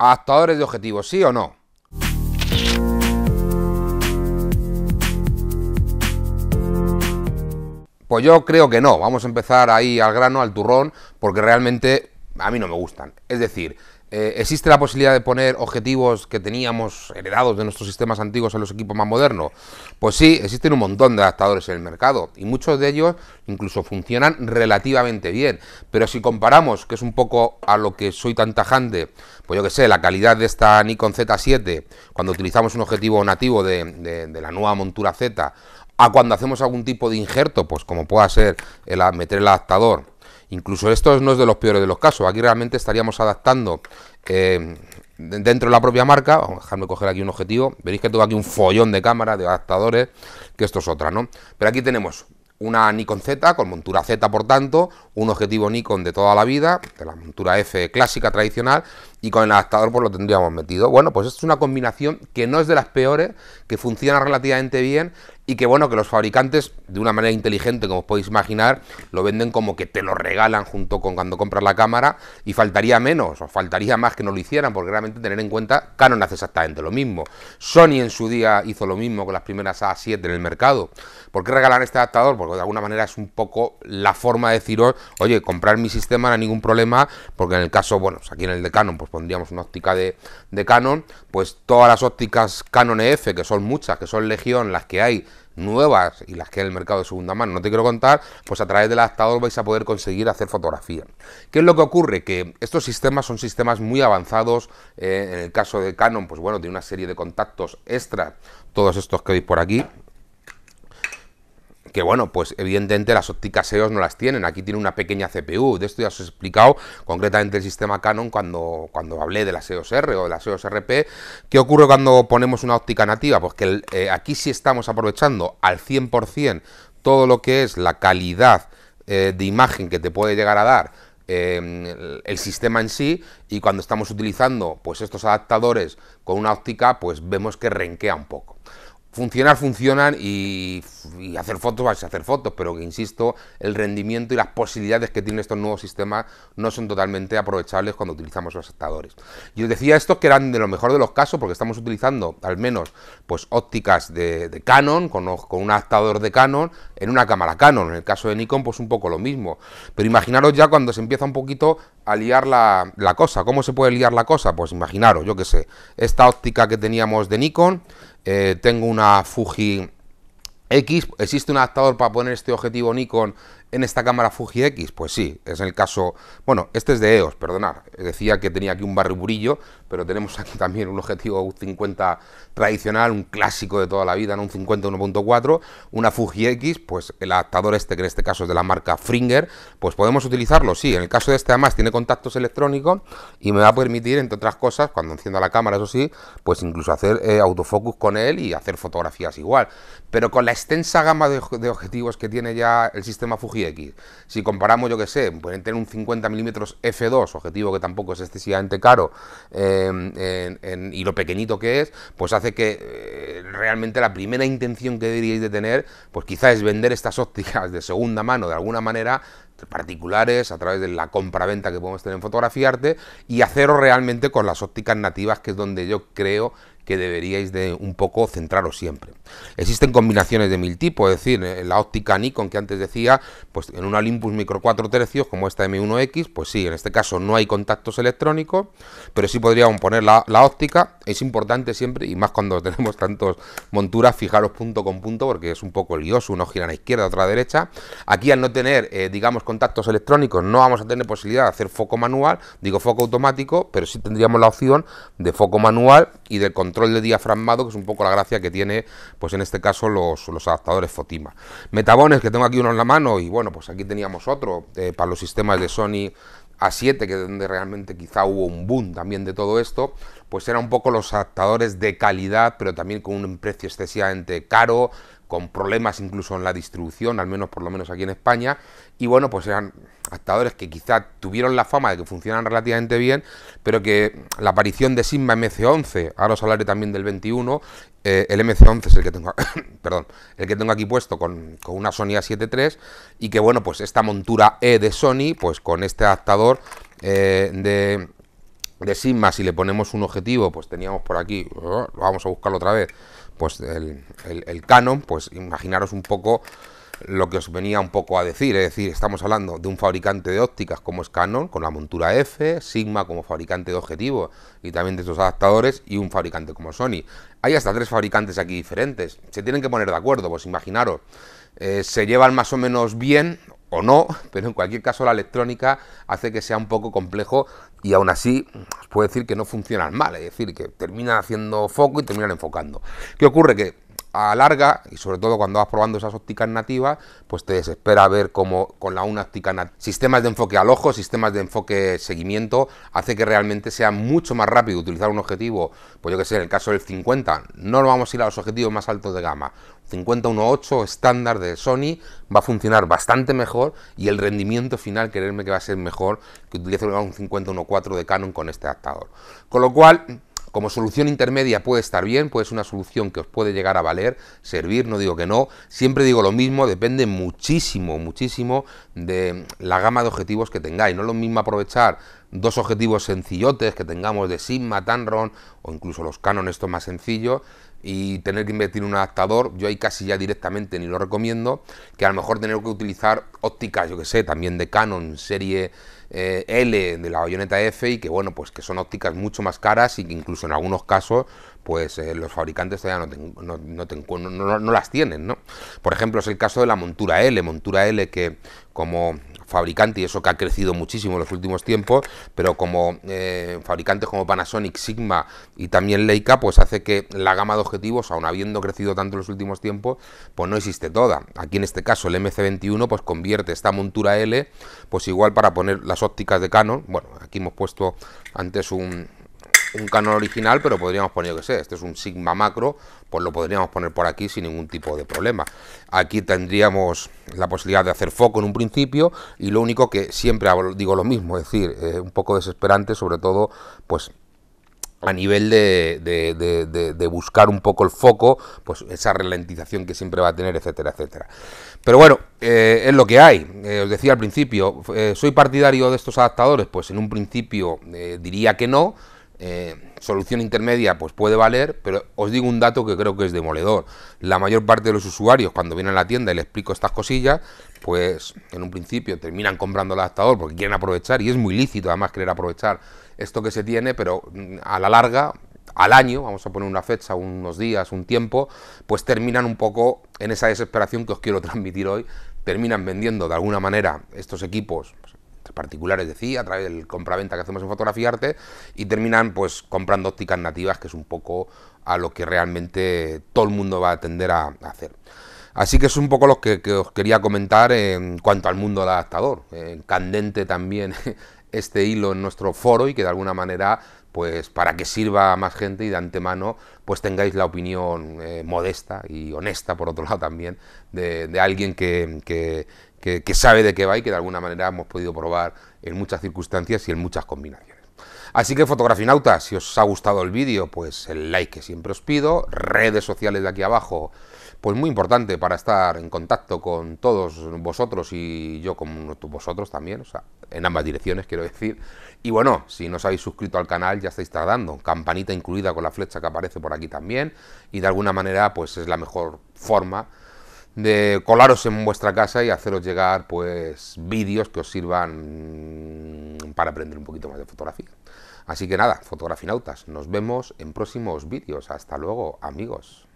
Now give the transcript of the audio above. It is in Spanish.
Adaptadores de objetivos, ¿sí o no? Pues yo creo que no. Vamos a empezar ahí al grano, al turrón, porque realmente a mí no me gustan. Es decir, eh, ¿Existe la posibilidad de poner objetivos que teníamos heredados de nuestros sistemas antiguos en los equipos más modernos? Pues sí, existen un montón de adaptadores en el mercado y muchos de ellos incluso funcionan relativamente bien. Pero si comparamos, que es un poco a lo que soy tan tajante, pues yo que sé, la calidad de esta Nikon Z7, cuando utilizamos un objetivo nativo de, la nueva montura Z, a cuando hacemos algún tipo de injerto, pues como pueda ser el, meter el adaptador Incluso esto no es de los peores de los casos. Aquí realmente estaríamos adaptando eh, dentro de la propia marca. Vamos a dejarme coger aquí un objetivo. Veréis que tengo aquí un follón de cámaras, de adaptadores, que esto es otra, ¿no? Pero aquí tenemos una Nikon Z con montura Z, por tanto, un objetivo Nikon de toda la vida, de la montura F clásica tradicional, y con el adaptador pues lo tendríamos metido. Bueno, pues es una combinación que no es de las peores, que funciona relativamente bien y que bueno, que los fabricantes, de una manera inteligente, como os podéis imaginar, lo venden como que te lo regalan junto con cuando compras la cámara, y faltaría menos, o faltaría más que no lo hicieran, porque realmente tener en cuenta, Canon hace exactamente lo mismo. Sony en su día hizo lo mismo con las primeras A7 en el mercado. ¿Por qué regalan este adaptador? Porque de alguna manera es un poco la forma de deciros, oye, comprar mi sistema no hay ningún problema, porque en el caso, bueno, pues aquí en el de Canon, pues pondríamos una óptica de, de Canon, pues todas las ópticas Canon EF, que son muchas, que son legión, las que hay, nuevas y las que en el mercado de segunda mano, no te quiero contar, pues a través del adaptador vais a poder conseguir hacer fotografía. ¿Qué es lo que ocurre? Que estos sistemas son sistemas muy avanzados, eh, en el caso de Canon, pues bueno, tiene una serie de contactos extra, todos estos que veis por aquí, que bueno, pues evidentemente las ópticas EOS no las tienen, aquí tiene una pequeña CPU, de esto ya os he explicado concretamente el sistema Canon cuando, cuando hablé de las EOS R o de las EOS RP, ¿qué ocurre cuando ponemos una óptica nativa? Pues que eh, aquí sí estamos aprovechando al 100% todo lo que es la calidad eh, de imagen que te puede llegar a dar em, el sistema en sí y cuando estamos utilizando pues estos adaptadores con una óptica pues vemos que renquea un poco funcionar funcionan y, hacer fotos a hacer fotos, pero que insisto, el rendimiento y las posibilidades que tienen estos nuevos sistemas no son totalmente aprovechables cuando utilizamos los adaptadores. Yo os decía estos que eran de lo mejor de los casos, porque estamos utilizando al menos pues ópticas de, Canon, con, con, un adaptador de Canon, en una cámara Canon. En el caso de Nikon, pues un poco lo mismo. Pero imaginaros ya cuando se empieza un poquito a liar la, la, cosa. ¿Cómo se puede liar la cosa? Pues imaginaros, yo qué sé, esta óptica que teníamos de Nikon, eh, tengo una Fuji X, ¿existe un adaptador para poner este objetivo Nikon en esta cámara Fuji X? Pues sí, es el caso, bueno, este es de EOS, perdonad, decía que tenía aquí un barriburillo, pero tenemos aquí también un objetivo 50 tradicional, un clásico de toda la vida, ¿no? un 50 1.4, una Fuji X, pues el adaptador este, que en este caso es de la marca Fringer, pues podemos utilizarlo, sí, en el caso de este además tiene contactos electrónicos y me va a permitir, entre otras cosas, cuando encienda la cámara, eso sí, pues incluso hacer eh, autofocus con él y hacer fotografías igual, pero con la extensa gama de, objetivos que tiene ya el sistema Fuji X, si comparamos, yo que sé, pueden tener un 50 mm f2, objetivo que tampoco es excesivamente caro, em, y lo pequeñito que es, pues hace que eh, realmente la primera intención que deberíais de tener, pues quizás es vender estas ópticas de segunda mano de alguna manera particulares, a través de la compraventa que podemos tener en fotografiarte y hacerlo realmente con las ópticas nativas, que es donde yo creo que deberíais de un poco centraros siempre. Existen combinaciones de mil tipos, es decir, eh, la óptica Nikon que antes decía, pues en una Olympus micro 4 tercios como esta M1X, pues sí, en este caso no hay contactos electrónicos, pero sí podríamos poner la, óptica, es importante siempre, y más cuando tenemos tantos monturas, fijaros punto con punto, porque es un poco lioso, uno gira a la izquierda, otra a la derecha. Aquí al no tener, eh, digamos, contactos electrónicos, no vamos a tener posibilidad de hacer foco manual, digo foco automático, pero sí tendríamos la opción de foco manual y de control de diafragmado, que es un poco la gracia que tiene, pues en este caso, los, los adaptadores Fotima. Metabones, que tengo aquí uno en la mano, y bueno, pues aquí teníamos otro eh, para los sistemas de Sony a7, que es donde realmente quizá hubo un boom también de todo esto pues eran un poco los adaptadores de calidad, pero también con un precio excesivamente caro, con problemas incluso en la distribución, al menos por lo menos aquí en España. Y bueno, pues eran adaptadores que quizá tuvieron la fama de que funcionan relativamente bien, pero que la aparición de Sigma MC11, ahora os hablaré también del 21, eh, el MC11 es el que tengo, perdón, el que tengo aquí puesto con, una Sony A7 III, y que bueno, pues esta montura E de Sony, pues con este adaptador eh, de de Sigma, si le ponemos un objetivo, pues teníamos por aquí, oh, vamos a buscarlo otra vez, pues el, Canon, pues imaginaros un poco lo que os venía un poco a decir, es decir, estamos hablando de un fabricante de ópticas como es Canon, con la montura F, Sigma como fabricante de objetivos y también de estos adaptadores y un fabricante como Sony. Hay hasta tres fabricantes aquí diferentes, se tienen que poner de acuerdo, pues imaginaros, eh, se llevan más o menos bien o no, pero en cualquier caso la electrónica hace que sea un poco complejo y aún así os pues, puedo decir que no funcionan mal, es decir, que terminan haciendo foco y terminan enfocando. ¿Qué ocurre? Que a larga y sobre todo cuando vas probando esas ópticas nativas, pues te desespera ver cómo con la una óptica nativa, sistemas de enfoque al ojo, sistemas de enfoque seguimiento, hace que realmente sea mucho más rápido utilizar un objetivo, pues yo que sé, en el caso del 50, no lo vamos a ir a los objetivos más altos de gama, 50-1.8 estándar de Sony va a funcionar bastante mejor y el rendimiento final, creerme que va a ser mejor que utilizar un 50-1.4 de Canon con este adaptador. Con lo cual, como solución intermedia puede estar bien, puede ser una solución que os puede llegar a valer, servir, no digo que no. Siempre digo lo mismo, depende muchísimo, muchísimo de la gama de objetivos que tengáis. No es lo mismo aprovechar dos objetivos sencillotes que tengamos de Sigma, Tanron o incluso los Canon, estos más sencillos y tener que invertir en un adaptador, yo ahí casi ya directamente ni lo recomiendo, que a lo mejor tener que utilizar ópticas, yo que sé, también de Canon, serie eh, L de la bayoneta F, y que bueno, pues que son ópticas mucho más caras y que incluso en algunos casos pues eh, los fabricantes todavía no, no, no, las tienen, ¿no? Por ejemplo, es el caso de la montura L, montura L que como fabricante, y eso que ha crecido muchísimo en los últimos tiempos, pero como eh, fabricantes como Panasonic, Sigma y también Leica, pues hace que la gama de objetivos, aun habiendo crecido tanto en los últimos tiempos, pues no existe toda. Aquí en este caso el MC21 pues convierte esta montura L, pues igual para poner las ópticas de Canon, bueno, aquí hemos puesto antes un, un canon original, pero podríamos poner, que sé, este es un sigma macro, pues lo podríamos poner por aquí sin ningún tipo de problema. Aquí tendríamos la posibilidad de hacer foco en un principio y lo único que siempre digo lo mismo, es decir, eh, un poco desesperante, sobre todo, pues a nivel de, buscar un poco el foco, pues esa ralentización que siempre va a tener, etcétera, etcétera. Pero bueno, eh, es lo que hay. Eh, os decía al principio, ¿soy partidario de estos adaptadores? Pues en un principio diría que no. Eh, solución intermedia pues puede valer, pero os digo un dato que creo que es demoledor. La mayor parte de los usuarios cuando vienen a la tienda y les explico estas cosillas, pues en un principio terminan comprando el adaptador porque quieren aprovechar y es muy lícito además querer aprovechar esto que se tiene, pero mm, a la larga al año, vamos a poner una fecha, unos días, un tiempo, pues terminan un poco en esa desesperación que os quiero transmitir hoy, terminan vendiendo de alguna manera estos equipos pues, particulares, decía, a través del compraventa que hacemos en Fotografía Arte y terminan pues comprando ópticas nativas, que es un poco a lo que realmente todo el mundo va a tender a, hacer. Así que es un poco lo que, os quería comentar en cuanto al mundo del adaptador. Eh, candente también este hilo en nuestro foro y que de alguna manera pues para que sirva a más gente y de antemano pues tengáis la opinión eh, modesta y honesta por otro lado también de, alguien que, que, sabe de qué va y que de alguna manera hemos podido probar en muchas circunstancias y en muchas combinaciones. Así que fotografinautas, si os ha gustado el vídeo, pues el like que siempre os pido, redes sociales de aquí abajo, pues muy importante para estar en contacto con todos vosotros y yo con vosotros también, o sea, en ambas direcciones quiero decir. Y bueno, si no os habéis suscrito al canal ya estáis tardando, campanita incluida con la flecha que aparece por aquí también y de alguna manera pues es la mejor forma de colaros en vuestra casa y haceros llegar pues vídeos que os sirvan para aprender un poquito más de fotografía. Así que nada, fotografinautas, nos vemos en próximos vídeos. Hasta luego, amigos.